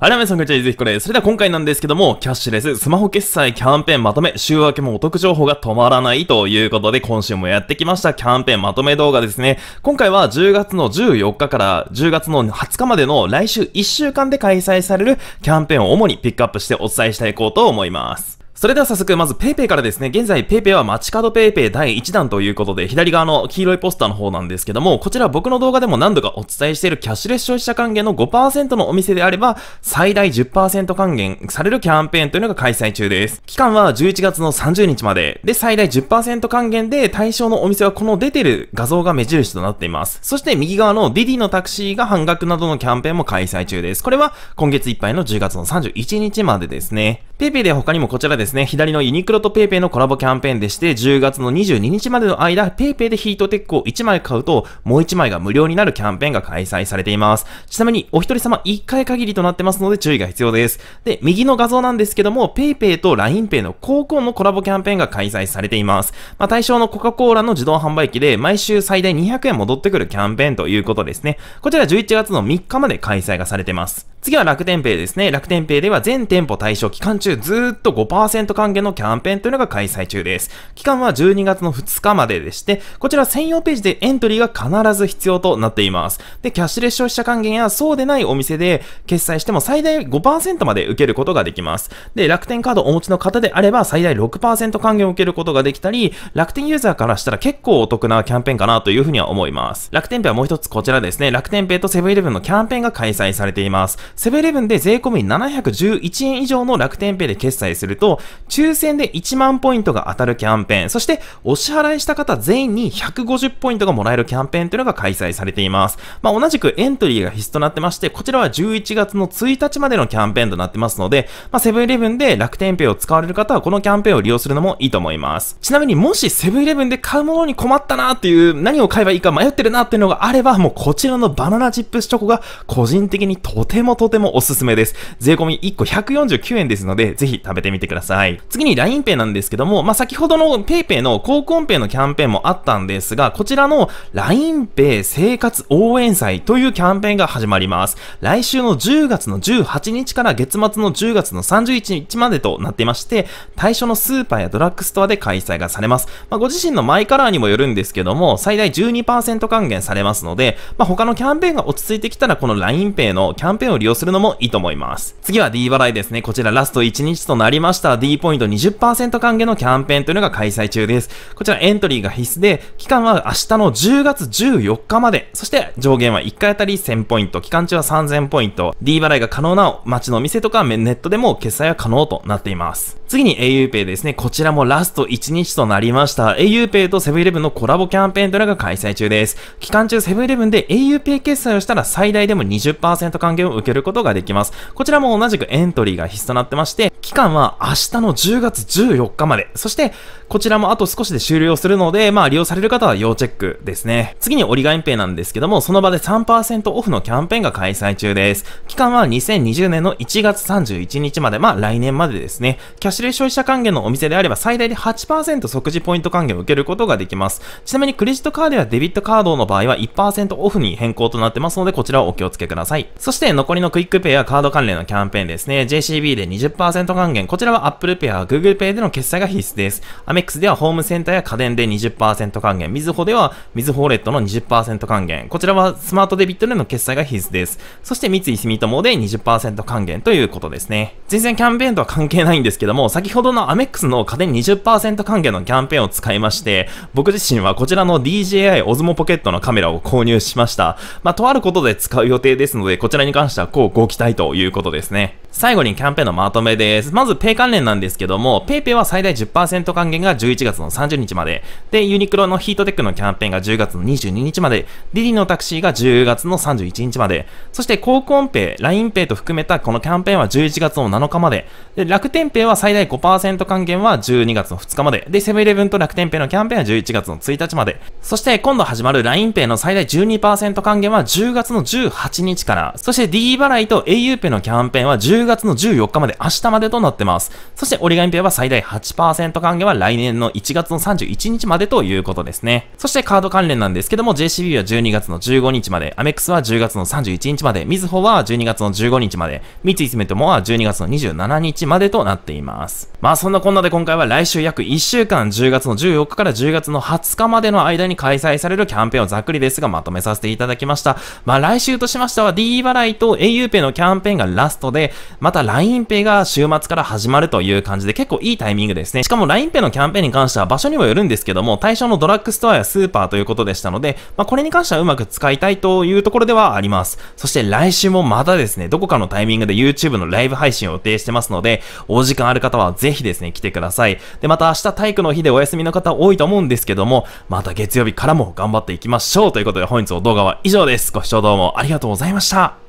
はい、皆さん、こんにちは。ゆずひこです。それでは今回なんですけども、キャッシュレス、スマホ決済、キャンペーンまとめ、週明けもお得情報が止まらないということで、今週もやってきました、キャンペーンまとめ動画ですね。今回は10月の14日から10月の20日までの来週1週間で開催されるキャンペーンを主にピックアップしてお伝えしていこうと思います。それでは早速、まず PayPay からですね、現在 PayPay は街角 PayPay 第1弾ということで、左側の黄色いポスターの方なんですけども、こちら僕の動画でも何度かお伝えしているキャッシュレス消費者還元の5%のお店であれば、最大10%還元されるキャンペーンというのが開催中です。期間は11月の30日まで、で、最大10%還元で対象のお店はこの出てる画像が目印となっています。そして右側の DD のタクシーが半額などのキャンペーンも開催中です。これは今月いっぱいの10月の31日までですね。ペイペイで他にもこちらですね、左のユニクロとペイペイのコラボキャンペーンでして、10月の22日までの間、ペイペイでヒートテックを1枚買うと、もう1枚が無料になるキャンペーンが開催されています。ちなみに、お一人様1回限りとなってますので注意が必要です。で、右の画像なんですけども、ペイペイと LINEPay の高校のコラボキャンペーンが開催されています。まあ、対象のコカ・コーラの自動販売機で、毎週最大200円戻ってくるキャンペーンということですね。こちら11月の3日まで開催がされています。次は楽天ペイですね。楽天ペイでは全店舗対象期間中ずっと5%還元のキャンペーンというのが開催中です。期間は12月の2日まででして、こちら専用ページでエントリーが必ず必要となっています。で、キャッシュレス消費者還元やそうでないお店で決済しても最大5%まで受けることができます。で、楽天カードお持ちの方であれば最大6%還元を受けることができたり、楽天ユーザーからしたら結構お得なキャンペーンかなというふうには思います。楽天ペイはもう一つこちらですね。楽天ペイとセブンイレブンのキャンペーンが開催されています。セブンイレブンで税込み711円以上の楽天ペイで決済すると、抽選で1万ポイントが当たるキャンペーン、そしてお支払いした方全員に150ポイントがもらえるキャンペーンというのが開催されています。まあ、同じくエントリーが必須となってまして、こちらは11月の1日までのキャンペーンとなってますので、まあ、セブンイレブンで楽天ペイを使われる方はこのキャンペーンを利用するのもいいと思います。ちなみにもしセブンイレブンで買うものに困ったなっていう、何を買えばいいか迷ってるなっていうのがあれば、もうこちらのバナナチップスチョコが個人的にとてもとてもおすすめです。税込み1個149円ですので、ぜひ食べてみてください。次に LINEPay なんですけども、まあ、先ほどの PayPay の高コンペのキャンペーンもあったんですが、こちらの LINEPay 生活応援祭というキャンペーンが始まります。来週の10月の18日から月末の10月の31日までとなっていまして、対象のスーパーやドラッグストアで開催がされます。まあ、ご自身のマイカラーにもよるんですけども、最大12%還元されますので、まあ、他のキャンペーンが落ち着いてきたら、この LINEPay のキャンペーンを利用用するのもいいと思います。次は D 払いですね。こちらラスト1日となりました D ポイント20%還元のキャンペーンというのが開催中です。こちらエントリーが必須で、期間は明日の10月14日まで、そして上限は1回あたり1000ポイント、期間中は3000ポイント、D 払いが可能な街の店とかネットでも決済は可能となっています。次に auPay ですね。こちらもラスト1日となりました。auPay とセブンイレブンのコラボキャンペーンというのが開催中です。期間中セブンイレブンで auPay 決済をしたら最大でも20%還元を受けるることができます。こちらも同じくエントリーが必須となってまして、期間は明日の10月14日まで。そして、こちらもあと少しで終了するので、まあ利用される方は要チェックですね。次に折り紙ペイなんですけども、その場で3%オフのキャンペーンが開催中です。期間は2020年の1月31日まで、まあ来年までですね。キャッシュレス消費者還元のお店であれば最大で8%即時ポイント還元を受けることができます。ちなみにクレジットカードやデビットカードの場合は1%オフに変更となってますので、こちらをお気をつけください。そして残りののクイックペイやカード関連のキャンペーンですね。JCB で20%還元。こちらは Apple Pay や Google Pay での決済が必須です。アメックスではホームセンターや家電で20%還元。みずほではみずほレットの20%還元。こちらはスマートデビットでの決済が必須です。そして三井住友で20%還元ということですね。全然キャンペーンとは関係ないんですけども、先ほどのアメックスの家電20%還元のキャンペーンを使いまして、僕自身はこちらの DJI Osmo Pocket のカメラを購入しました。まあ、とあることで使う予定ですので、こちらに関してはこうご期待ということですね。最後にキャンペーンのまとめです。まず、ペイ関連なんですけども、ペイペイは最大10%還元が11月の30日まで、で、ユニクロのヒートテックのキャンペーンが10月の22日まで、ディディのタクシーが10月の31日まで、そして、高校コンペイ、l i n e イと含めたこのキャンペーンは11月の7日まで、で、楽天ペイは最大5%還元は12月の2日まで、で、セブンイレブンと楽天ペイのキャンペーンは11月の1日まで、そして、今度始まる l i n e イの最大12%還元は10月の18日から、そして D 払いと a u ペイのキャンペーンは10月の14日まで、明日までとなってます。そして、折り紙ペアは最大8%還元は来年の1月の31日までということですね。そして、カード関連なんですけども、JCB は12月の15日まで、アメックスは10月の31日まで、みずほは12月の15日まで、三井住友は12月の27日までとなっています。まあ、そんなこんなで今回は来週約1週間、10月の14日から10月の20日までの間に開催されるキャンペーンをざっくりですがまとめさせていただきました。まあ、来週としましては D 払いと a u ペ a のキャンペーンがラストで、また l i n e p が週末から始まるという感じで結構いいタイミングですね。しかも l i n e p のキャンペーンに関しては場所にもよるんですけども、対象のドラッグストアやスーパーということでしたので、まあ、これに関してはうまく使いたいというところではあります。そして来週もまたですね、どこかのタイミングで YouTube のライブ配信を予定してますので、お時間ある方はぜひですね、来てください。で、また明日体育の日でお休みの方多いと思うんですけども、また月曜日からも頑張っていきましょうということで本日の動画は以上です。ご視聴どうもありがとうございました。